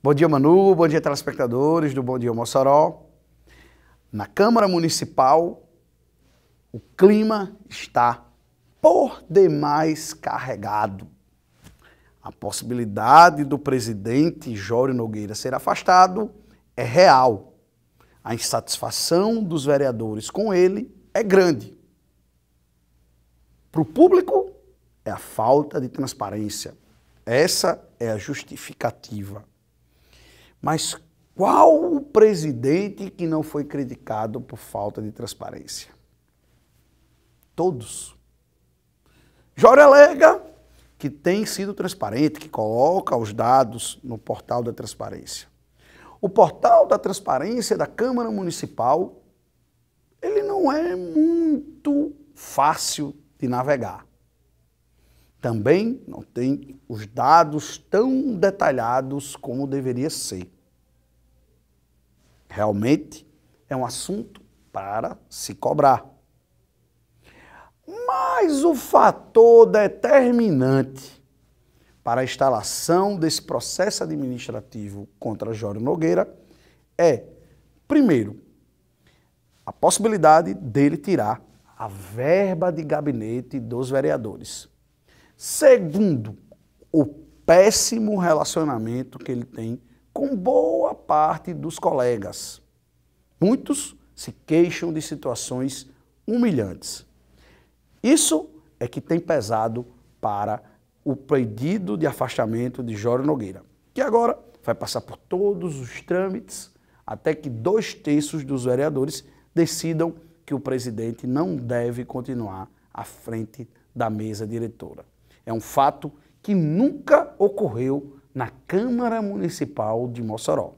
Bom dia, Manu. Bom dia, telespectadores do Bom Dia Mossoró. Na Câmara Municipal, o clima está por demais carregado. A possibilidade do presidente Jório Nogueira ser afastado é real. A insatisfação dos vereadores com ele é grande. Para o público, é a falta de transparência. Essa é a justificativa. Mas qual o presidente que não foi criticado por falta de transparência? Todos. Jória alega que tem sido transparente, que coloca os dados no portal da transparência. O portal da transparência da Câmara Municipal, ele não é muito fácil de navegar. Também não tem os dados tão detalhados como deveria ser. Realmente é um assunto para se cobrar. Mas o fator determinante para a instalação desse processo administrativo contra Jório Nogueira é, primeiro, a possibilidade dele tirar a verba de gabinete dos vereadores. Segundo, o péssimo relacionamento que ele tem com boa parte dos colegas. Muitos se queixam de situações humilhantes. Isso é que tem pesado para o pedido de afastamento de Jório Nogueira, que agora vai passar por todos os trâmites até que dois terços dos vereadores decidam que o presidente não deve continuar à frente da mesa diretora. É um fato que nunca ocorreu na Câmara Municipal de Mossoró.